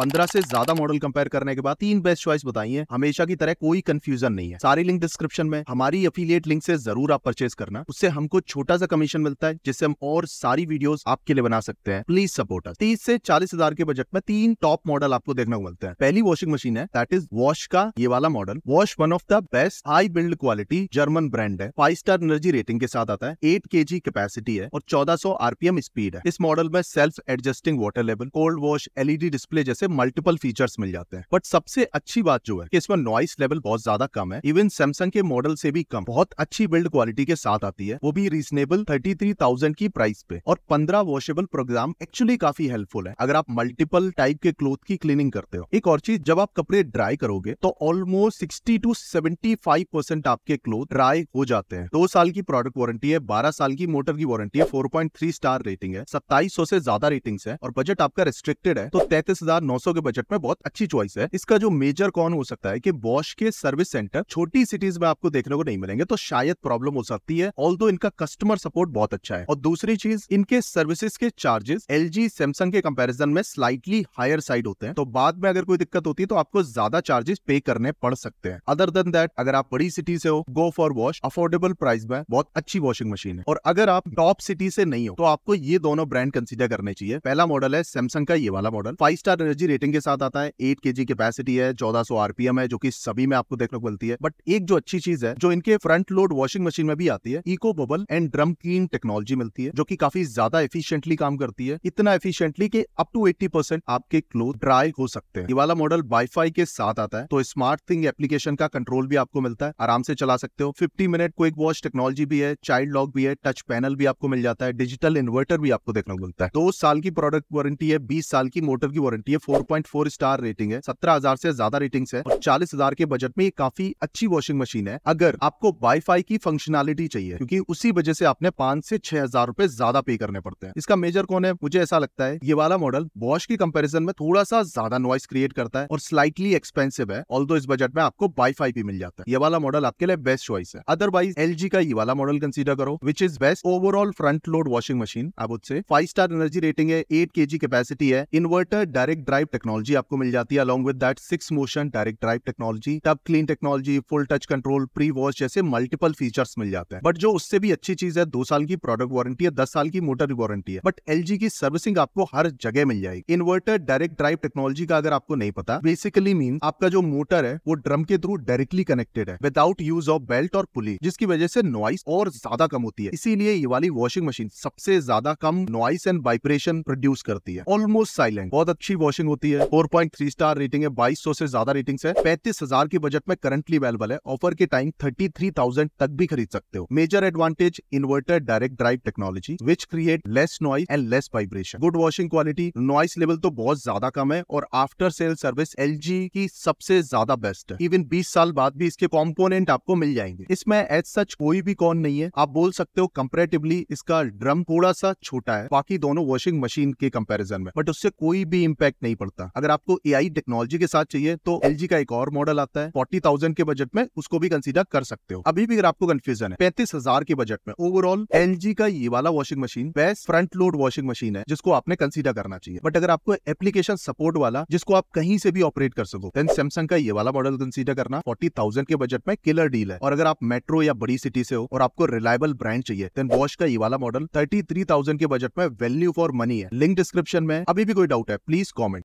पंद्रह से ज्यादा मॉडल कंपेयर करने के बाद तीन बेस्ट चॉइस बताई है हमेशा की तरह कोई कंफ्यूजन नहीं है सारी लिंक डिस्क्रिप्शन में हमारी अफिलियट लिंक से जरूर आप परचेज करना उससे हमको छोटा सा कमीशन मिलता है जिससे हम और सारी वीडियो आपके लिए बना सकते हैं प्लीज सपोर्ट तीस से चालीस हजार के बजट में तीन टॉप मॉडल आपको देखने को मिलते हैं पहली वॉशिंग मशीन है दैट इज वॉश का ये वाला मॉडल वॉश one of the best high build quality German brand है फाइव स्टार एनर्जी रेटिंग के साथ आता है एट के कैपेसिटी है और चौदह आरपीएम स्पीड है इस मॉडल में self adjusting water level cold wash LED display जैसे मल्टीपल फीचर्स मिल जाते हैं बट सबसे अच्छी बात जो है कि इसमें नॉइस लेवल बहुत ज्यादा कम है इवन सैमसंग के मॉडल से भी कम बहुत अच्छी बिल्ड क्वालिटी के साथ आती है वो भी रीजनेबल थर्टी थ्री थाउजेंड की प्राइस पे और पंद्रह वॉशेबल प्रोग्राम एक्चुअली काफी हेल्पफुल है अगर आप मल्टीपल टाइप के क्लोथ की क्लीनिंग करते हो एक और चीज जब आप कपड़े ड्राई करोगे तो almost sixty two seventy five percent आपके क्लोथ ड्राई हो जाते हैं दो साल की प्रोडक्ट वारंटी है बारह साल की मोटर की वारंटी है four point three star rating है सत्ताईस से ज्यादा रेटिंग है और बजट आपका रेस्ट्रिक्टेड है तो तैतीस हजार नौ 900 के बजट में बहुत अच्छी चॉइस है इसका जो मेजर कौन हो सकता है कि बॉश के सर्विस सेंटर छोटी सिटीज में आपको देखने को नहीं मिलेंगे तो शायद प्रॉब्लम हो सकती है ऑल इनका कस्टमर सपोर्ट बहुत अच्छा है और दूसरी चीज इनके सर्विसेज के चार्जेस एल जी सैमसंग के कंपेरिजन में स्लाइटली हायर साइड होते हैं तो बाद में अगर कोई दिक्कत होती है तो आपको ज्यादा चार्जेस पे करने पड़ सकते हैं अदर देन दैट अगर आप बड़ी सिटी से हो गो फॉर वॉश अफोर्डेबल प्राइस में बहुत अच्छी वॉशिंग मशीन है और अगर आप टॉप सिटी से नहीं हो तो आपको ये दोनों ब्रांड कंसिडर करने चाहिए पहला मॉडल है सैमसंग का ये वाला मॉडल फाइव स्टार एनर्जी जी रेटिंग के साथ आता है एट के जी कैपेसिटी है चौदह सौ आरपीएम है जो कि सभी में आपको देखने को मिलती है बट एक जो अच्छी चीज है जो इनके फ्रंट लोड वॉशिंग मशीन में भी आती है eco bubble and drum clean technology मिलती है जो की काफी ज्यादा एफिशियंटली काम करती है इतना एफिशियंटली कि अप टू एट्टी परसेंट आपके क्लोथ ड्राई हो सकते हैं ये वाला मॉडल वाईफाई के साथ आता है तो स्मार्ट थिंग एप्लीकेशन का कंट्रोल भी आपको मिलता है आराम से चला सकते हो fifty minute quick wash technology भी है चाइल्ड लॉक भी है टच पैनल भी आपको मिल जाता है डिजिटल इन्वर्टर भी आपको देखने को मिलता है दो साल की प्रोडक्ट वारंटी है बीस साल की मोटर की वारंटी है 4.4 स्टार रेटिंग है 17,000 से ज्यादा रेटिंग है और 40,000 के बजट में ये काफी अच्छी वॉशिंग मशीन है अगर आपको वाईफाई की फंक्शनलिटी चाहिए क्योंकि उसी वजह से आपने पांच से छह हजार रूपए ज्यादा पे करने पड़ते हैं इसका मेजर कौन है मुझे ऐसा लगता है ये वाला मॉडल वॉश की कंपेरिजन में थोड़ा सा ज्यादा नॉइस क्रिएट करता है और स्लाइटली एक्सपेंसिव है ऑल इस बजट में आपको वाईफाई भी मिल जाता है ये वाला मॉडल आपके लिए बेस्ट चॉइस है अदरवाइज एल का ये वाला मॉडल कंसिडर करो which is best overall front load washing machine आप उससे फाइव स्टार एनर्जी रेटिंग है एट के कैपेसिटी है inverter direct drive drive technology आपको मिल जाती है along with that six motion direct drive technology tub clean technology full touch control pre wash जैसे मल्टीपल फीचर्स मिल जाते हैं बट जो उससे भी अच्छी चीज है दो साल की प्रोडक्ट वारंटी है दस साल की मोटर वारंटी है बट एल की सर्विसिंग आपको हर जगह मिल जाएगी इन्वर्टर डायरेक्ट ड्राइव टेक्नोलॉजी का अगर आपको नहीं पता बेसिकली मीन आपका जो मोटर है वो ड्रम के थ्रू डायरेक्टली कनेक्टेड है विदाउट यूज ऑफ बेल्ट और पुली जिसकी वजह से नॉइस और ज्यादा कम होती है इसीलिए ये वाली वॉशिंग मशीन सबसे ज्यादा कम नॉइस एंड वाइब्रेशन प्रोड्यूस करती है ऑलमोस्ट साइलेंट बहुत अच्छी वॉशिंग होती है four point three star rating है बाईस सौ से ज्यादा रेटिंग है पैंतीस हजार की बजट में करंटली अवेलेबल है ऑफर के टाइम थर्टी थ्री थाउजेंड तक भी खरीद सकते हो major advantage inverter direct drive technology which create less noise and less vibration good washing quality noise level तो बहुत ज्यादा कम है और आफ्टर सेल सर्विस एल की सबसे ज्यादा बेस्ट है इवन बीस साल बाद भी इसके कॉम्पोनेंट आपको मिल जाएंगे इसमें एज सच कोई भी कॉन नहीं है आप बोल सकते हो कम्पेरेटिवली इसका ड्रम थोड़ा सा छोटा है बाकी दोनों वॉशिंग मशीन के कंपेरिजन में बट उससे कोई भी इम्पैक्ट नहीं पड़ता अगर आपको ए टेक्नोलॉजी के साथ चाहिए तो एल का एक और मॉडल आता है फोर्टी थाउजेंड के बजट में उसको भी कंसिडर कर सकते हो अभी भी अगर आपको कंफ्यूजन है पैंतीस हजार के बजट में ओवरऑल एल का ये वाला washing machine best front load washing machine है जिसको आपने कंसिडर करना चाहिए बट अगर आपको एप्लीकेशन सपोर्ट वाला जिसको आप कहीं से भी ऑपरेट कर सको देन सैमसंग का ये वाला मॉडल कंसीडर करना फोर्टी थाउजेंड के बजट में किलर डील है और अगर आप मेट्रो या बड़ी सिटी से हो और आपको रिलायबल ब्रांड चाहिए देन वॉश का ये वाला मॉडल थर्टी थ्री थाउजेंड के बजट में वैल्यू फॉर मनी है लिंक डिस्क्रिप्शन में अभी भी कोई डाउट है प्लीज कॉमेंट